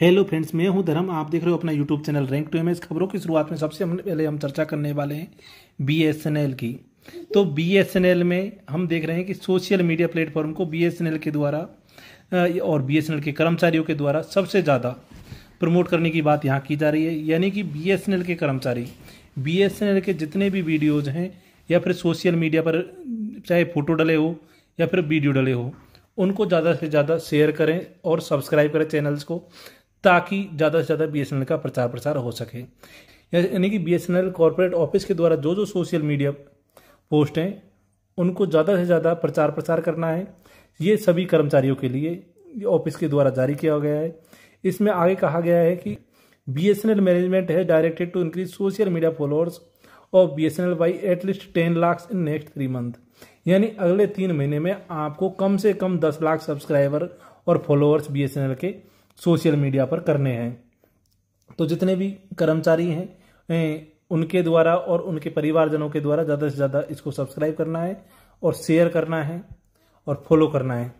hello friends मैं हूं धर्म आप देख रहे हो अपना YouTube channel rank to M S खबरों की शुरुआत में सबसे पहले हम चर्चा करने वाले हैं बी एस एन एल की तो बी एस एन एल में हम देख रहे हैं कि सोशल मीडिया प्लेटफॉर्म को बी एस एन एल के द्वारा और बी एस एन एल के कर्मचारियों के द्वारा सबसे ज़्यादा प्रमोट करने की बात यहाँ की जा रही है यानी कि बी एस एन एल के कर्मचारी बी एस एन एल के जितने भी वीडियोज़ हैं या फिर सोशल मीडिया पर चाहे फोटो डले हो या फिर वीडियो डले हो उनको ज़्यादा से ज़्यादा शेयर करें और सब्सक्राइब करें चैनल्स को ताकि ज़्यादा से ज़्यादा बी का प्रचार प्रसार हो सके यानी कि बी कॉरपोरेट ऑफिस के द्वारा जो जो सोशल मीडिया पोस्ट हैं उनको ज़्यादा से ज़्यादा प्रचार प्रसार करना है ये सभी कर्मचारियों के लिए ऑफिस के द्वारा जारी किया गया है इसमें आगे कहा गया है कि बी एस मैनेजमेंट है directed to increase social media followers of B S N L by at least ten lakh in next three month यानी अगले तीन महीने में आपको कम से कम दस लाख सब्सक्राइबर और followers B S N L के सोशल मीडिया पर करने हैं तो जितने भी कर्मचारी हैं उनके द्वारा और उनके परिवारजनों के द्वारा ज़्यादा से ज़्यादा इसको सब्सक्राइब करना है और शेयर करना है और फॉलो करना है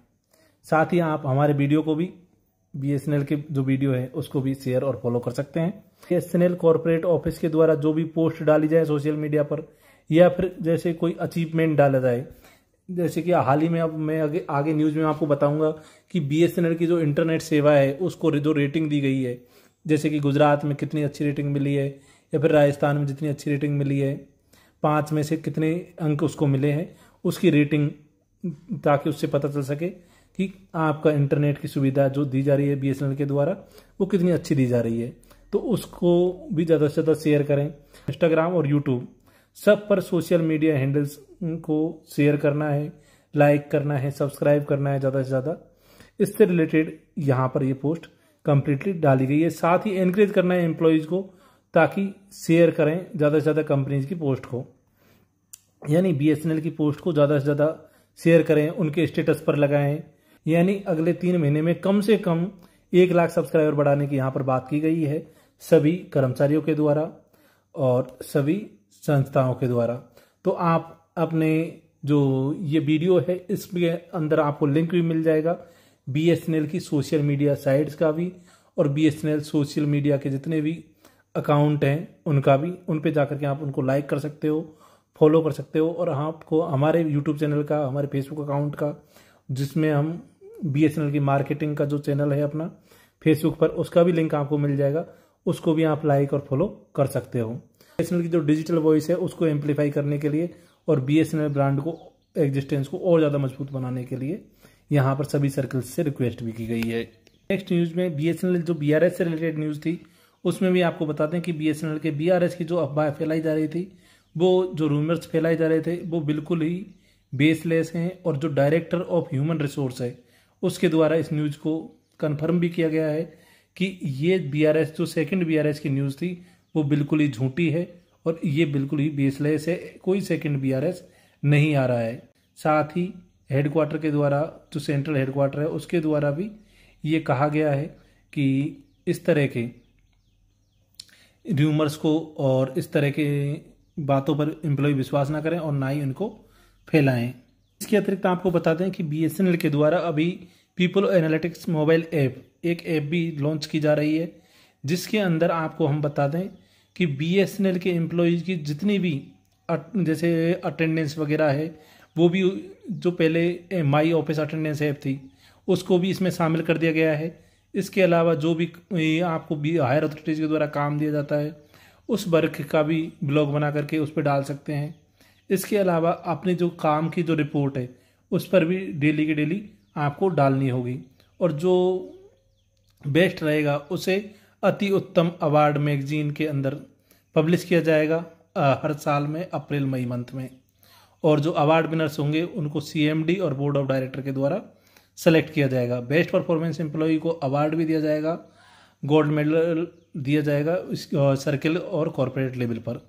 साथ ही आप हमारे वीडियो को भी बी एस एन एल के जो वीडियो है उसको भी शेयर और फॉलो कर सकते हैं B S N L corporate office के द्वारा जो भी पोस्ट डाली जाए सोशल मीडिया पर या फिर जैसे कोई अचीवमेंट डाला जाए जैसे कि हाल ही में अब मैं आगे आगे न्यूज़ में आपको बताऊंगा कि बीएसएनएल की जो इंटरनेट सेवा है उसको जो रेटिंग दी गई है जैसे कि गुजरात में कितनी अच्छी रेटिंग मिली है या फिर राजस्थान में जितनी अच्छी रेटिंग मिली है पाँच में से कितने अंक उसको मिले हैं उसकी रेटिंग ताकि उससे पता चल सके कि आपका इंटरनेट की सुविधा जो दी जा रही है बीएसएनएल के द्वारा वो कितनी अच्छी दी जा रही है तो उसको भी ज़्यादा से ज़्यादा शेयर करें इंस्टाग्राम और यूट्यूब सब पर सोशल मीडिया हैंडल्स को शेयर करना है लाइक करना है सब्सक्राइब करना है ज़्यादा से ज़्यादा इससे रिलेटेड यहां पर ये पोस्ट कंप्लीटली डाली गई है साथ ही एनकरेज करना है एम्प्लॉयज़ को ताकि शेयर करें ज़्यादा से ज़्यादा कंपनीज की पोस्ट को यानी बी की पोस्ट को ज़्यादा से ज़्यादा शेयर करें उनके स्टेटस पर लगाएं यानी अगले तीन महीने में कम से कम एक लाख सब्सक्राइबर बढ़ाने की यहां पर बात की गई है सभी कर्मचारियों के द्वारा और सभी संस्थाओं के द्वारा तो आप अपने जो ये वीडियो है इसके अंदर आपको लिंक भी मिल जाएगा बी की सोशल मीडिया साइट्स का भी और बी सोशल मीडिया के जितने भी अकाउंट हैं उनका भी उन पे जाकर के आप उनको लाइक कर सकते हो फॉलो कर सकते हो और आपको हमारे यूट्यूब चैनल का हमारे फेसबुक अकाउंट का जिसमें हम बी की मार्केटिंग का जो चैनल है अपना फेसबुक पर उसका भी लिंक आपको मिल जाएगा उसको भी आप लाइक और फॉलो कर सकते हो बी की जो डिजिटल वॉइस है उसको एम्प्लीफाई करने के लिए और बी ब्रांड को एग्जिस्टेंस को और ज़्यादा मजबूत बनाने के लिए यहाँ पर सभी सर्कल्स से रिक्वेस्ट भी की गई है नेक्स्ट न्यूज़ में बी जो बी से रिलेटेड न्यूज़ थी उसमें भी आपको बताते हैं कि बी के बी की जो अफवाह फैलाई जा रही थी वो जो रूमर्स फैलाए जा रहे थे वो बिल्कुल ही बेसलेस हैं और जो डायरेक्टर ऑफ ह्यूमन रिसोर्स है उसके द्वारा इस न्यूज़ को कन्फर्म भी किया गया है कि ये बीआरएस जो सेकंड बीआरएस की न्यूज़ थी वो बिल्कुल ही झूठी है और ये बिल्कुल ही बेसलेस है कोई सेकंड बीआरएस नहीं आ रहा है साथ ही हेडक्वार्टर के द्वारा जो सेंट्रल हेडक्वार्टर है उसके द्वारा भी ये कहा गया है कि इस तरह के र्यूमर्स को और इस तरह के बातों पर एम्प्लॉय विश्वास ना करें और ना ही उनको फैलाएं इसके अतिरिक्त आपको बता दें कि बी के द्वारा अभी पीपल एनालिटिक्स मोबाइल ऐप एक ऐप भी लॉन्च की जा रही है जिसके अंदर आपको हम बता दें कि बीएसएनएल के एम्प्लॉयज़ की जितनी भी जैसे अटेंडेंस वगैरह है वो भी जो पहले माई ऑफिस अटेंडेंस ऐप थी उसको भी इसमें शामिल कर दिया गया है इसके अलावा जो भी आपको भी हायर अथॉरिटीज़ के द्वारा काम दिया जाता है उस वर्क का भी ब्लॉग बना करके उस पर डाल सकते हैं इसके अलावा अपने जो काम की जो रिपोर्ट है उस पर भी डेली की डेली आपको डालनी होगी और जो बेस्ट रहेगा उसे अति उत्तम अवार्ड मैगजीन के अंदर पब्लिश किया जाएगा हर साल में अप्रैल मई मंथ में और जो अवार्ड विनर्स होंगे उनको सीएमडी और बोर्ड ऑफ डायरेक्टर के द्वारा सेलेक्ट किया जाएगा बेस्ट परफॉर्मेंस एम्प्लॉय को अवार्ड भी दिया जाएगा गोल्ड मेडल दिया जाएगा इस सर्किल और कॉरपोरेट लेवल पर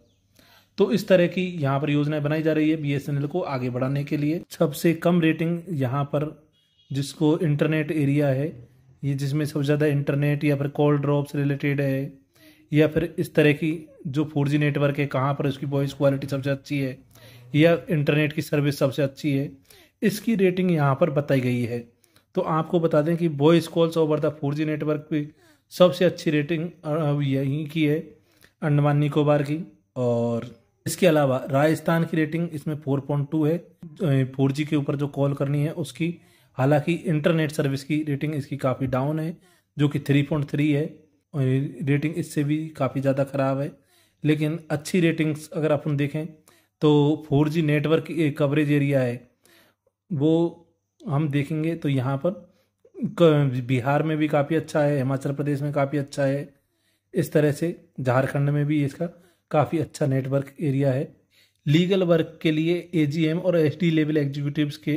तो इस तरह की यहाँ पर योजनाएं बनाई जा रही है बीएसएनएल को आगे बढ़ाने के लिए सबसे कम रेटिंग यहाँ पर जिसको इंटरनेट एरिया है ये जिसमें सबसे ज़्यादा इंटरनेट या फिर कॉल ड्रॉप्स रिलेटेड है या फिर इस तरह की जो फोर जी नेटवर्क है कहाँ पर उसकी वॉइस क्वालिटी सबसे अच्छी है या इंटरनेट की सर्विस सबसे अच्छी है इसकी रेटिंग यहाँ पर बताई गई है तो आपको बता दें कि voice calls over the four G network की सबसे अच्छी रेटिंग यहीं की है अंडमान निकोबार की और इसके अलावा राजस्थान की रेटिंग इसमें 4.2 है फोर जी के ऊपर जो कॉल करनी है उसकी हालांकि इंटरनेट सर्विस की रेटिंग इसकी काफ़ी डाउन है जो कि थ्री पॉइंट थ्री है और रेटिंग इससे भी काफ़ी ज़्यादा ख़राब है लेकिन अच्छी रेटिंग्स अगर अपन देखें तो four G network coverage area है वो हम देखेंगे तो यहाँ पर बिहार में भी काफ़ी अच्छा है हिमाचल प्रदेश में काफ़ी अच्छा है इस तरह से झारखंड में भी इसका काफ़ी अच्छा नेटवर्क एरिया है लीगल वर्क के लिए एजीएम और एसडी लेवल एग्जीक्यूटिव्स के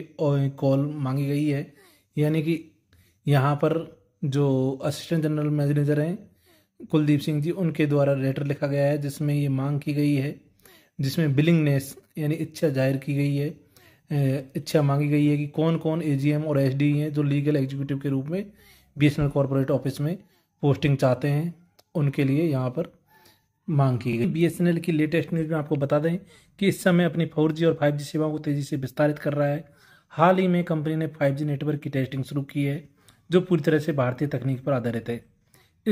कॉल मांगी गई है यानी कि यहाँ पर जो असिस्टेंट जनरल मैनेजर हैं कुलदीप सिंह जी उनके द्वारा लेटर लिखा गया है जिसमें ये मांग की गई है जिसमें बिलिंगनेस यानी इच्छा जाहिर की गई है इच्छा मांगी गई है कि कौन कौन एजीएम और एसडी हैं जो लीगल एग्जीक्यूटिव के रूप में बी एस कॉरपोरेट ऑफिस में पोस्टिंग चाहते हैं उनके लिए यहाँ पर मांग की गई बीएसएनएल की लेटेस्ट न्यूज में आपको बता दें कि इस समय अपनी फोर और फाइव सेवाओं को तेजी से विस्तारित कर रहा है हाल ही में कंपनी ने फाइव नेटवर्क की टेस्टिंग शुरू की है जो पूरी तरह से भारतीय तकनीक पर आधारित है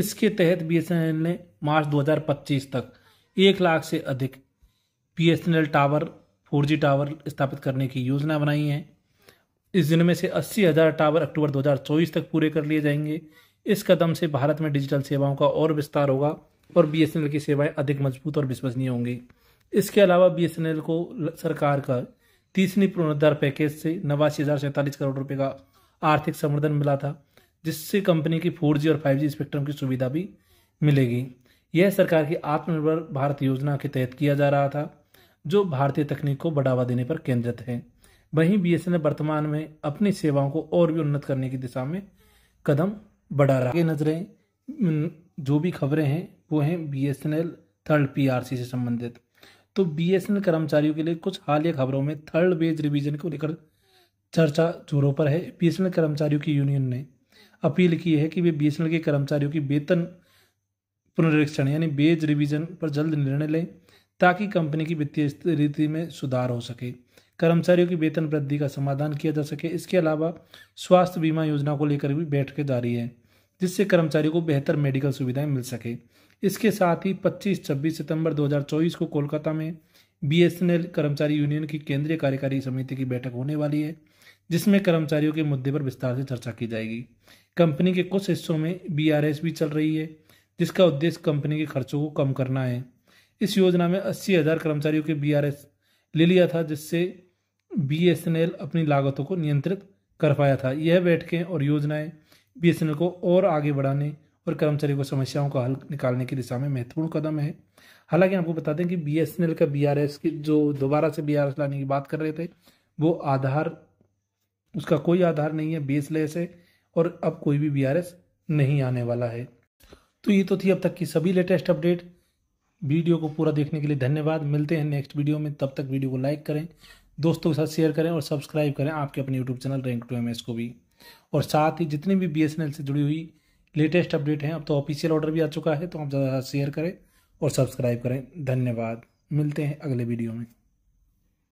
इसके तहत बीएसएनएल ने मार्च 2025 तक एक लाख से अधिक बीएसएनएल टावर फोर टावर स्थापित करने की योजना बनाई है इस दिन में से अस्सी हज़ार टावर अक्टूबर 2024 तक पूरे कर लिए जाएंगे इस कदम से भारत में डिजिटल सेवाओं का और विस्तार होगा और बीएसएनएल की सेवाएं अधिक मजबूत और विश्वसनीय होंगी इसके अलावा बीएसएनएल को सरकार का तीसरी पुनरुद्धार पैकेज से नवासी हज़ार सैंतालीस करोड़ रुपये का आर्थिक समर्थन मिला था जिससे कंपनी की फोर और फाइव स्पेक्ट्रम की सुविधा भी मिलेगी यह सरकार की आत्मनिर्भर भारत योजना के तहत किया जा रहा था जो भारतीय तकनीक को बढ़ावा देने पर केंद्रित है वहीं बी वर्तमान में अपनी सेवाओं को और भी उन्नत करने की दिशा में कदम बढ़ा रहा है नजरें जो भी खबरें हैं वो हैं B S N L third P R C से संबंधित तो बी एस एन एल कर्मचारियों के लिए कुछ हालिया खबरों में थर्ड वेज रिवीजन को लेकर चर्चा जोरों पर है बी एस एन एल कर्मचारियों की यूनियन ने अपील की है कि वे बी एस एन एल के कर्मचारियों की वेतन पुनरीक्षण यानी वेज रिवीजन पर जल्द निर्णय लें ताकि कंपनी की वित्तीय स्थिति में सुधार हो सके कर्मचारियों की वेतन वृद्धि का समाधान किया जा सके इसके अलावा स्वास्थ्य बीमा योजना को लेकर भी बैठकें जारी है जिससे कर्मचारियों को बेहतर मेडिकल सुविधाएं मिल सके इसके साथ ही 25-26 सितंबर 2024 को कोलकाता में बीएसएनएल कर्मचारी यूनियन की केंद्रीय कार्यकारी समिति की बैठक होने वाली है जिसमें कर्मचारियों के मुद्दे पर विस्तार से चर्चा की जाएगी कंपनी के कुछ हिस्सों में बीआरएस भी चल रही है जिसका उद्देश्य कंपनी के खर्चों को कम करना है इस योजना में अस्सी हज़ार कर्मचारियों के बी ले लिया था जिससे बी अपनी लागतों को नियंत्रित कर पाया था यह बैठकें और योजनाएं बी को और आगे बढ़ाने और कर्मचारियों को समस्याओं का हल निकालने की दिशा में महत्वपूर्ण कदम है हालांकि आपको बता दें कि बी का बी की जो दोबारा से बी लाने की बात कर रहे थे वो आधार उसका कोई आधार नहीं है बेसलेस है और अब कोई भी बी नहीं आने वाला है तो ये तो थी अब तक की सभी लेटेस्ट अपडेट वीडियो को पूरा देखने के लिए धन्यवाद मिलते हैं नेक्स्ट वीडियो में तब तक वीडियो को लाइक करें दोस्तों के साथ शेयर करें और सब्सक्राइब करें आपके अपने YouTube channel rank to M को भी और साथ ही जितनी भी बी से जुड़ी हुई लेटेस्ट अपडेट हैं अब तो ऑफिशियल ऑर्डर भी आ चुका है तो आप ज़्यादा शेयर करें और सब्सक्राइब करें धन्यवाद मिलते हैं अगले वीडियो में